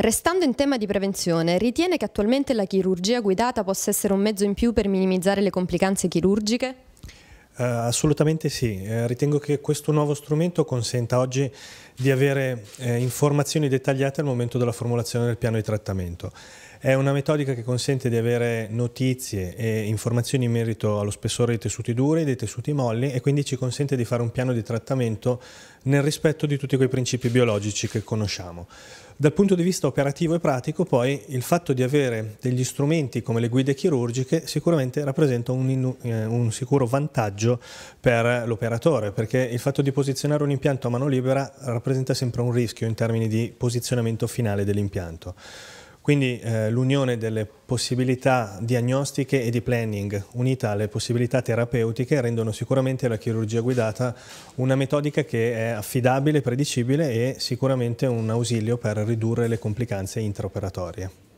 Restando in tema di prevenzione, ritiene che attualmente la chirurgia guidata possa essere un mezzo in più per minimizzare le complicanze chirurgiche? Uh, assolutamente sì, uh, ritengo che questo nuovo strumento consenta oggi di avere uh, informazioni dettagliate al momento della formulazione del piano di trattamento. È una metodica che consente di avere notizie e informazioni in merito allo spessore dei tessuti duri, e dei tessuti molli e quindi ci consente di fare un piano di trattamento nel rispetto di tutti quei principi biologici che conosciamo. Dal punto di vista operativo e pratico poi il fatto di avere degli strumenti come le guide chirurgiche sicuramente rappresenta un, eh, un sicuro vantaggio per l'operatore perché il fatto di posizionare un impianto a mano libera rappresenta sempre un rischio in termini di posizionamento finale dell'impianto. Quindi eh, l'unione delle possibilità diagnostiche e di planning unita alle possibilità terapeutiche rendono sicuramente la chirurgia guidata una metodica che è affidabile, predicibile e sicuramente un ausilio per ridurre le complicanze intraoperatorie.